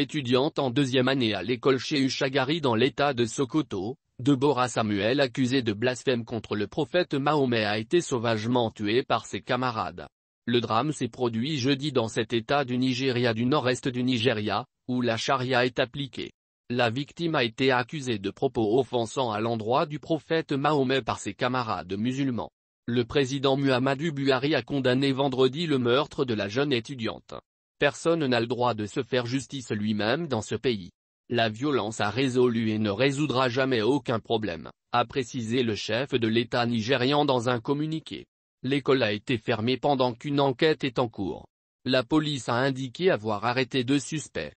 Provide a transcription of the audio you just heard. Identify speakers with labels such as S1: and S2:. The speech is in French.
S1: étudiante en deuxième année à l'école chez Ushagari dans l'état de Sokoto, Deborah Samuel accusée de blasphème contre le prophète Mahomet a été sauvagement tuée par ses camarades. Le drame s'est produit jeudi dans cet état du Nigeria du nord-est du Nigeria, où la charia est appliquée. La victime a été accusée de propos offensants à l'endroit du prophète Mahomet par ses camarades musulmans. Le président Muhammadu Buhari a condamné vendredi le meurtre de la jeune étudiante. Personne n'a le droit de se faire justice lui-même dans ce pays. La violence a résolu et ne résoudra jamais aucun problème, a précisé le chef de l'État nigérian dans un communiqué. L'école a été fermée pendant qu'une enquête est en cours. La police a indiqué avoir arrêté deux suspects.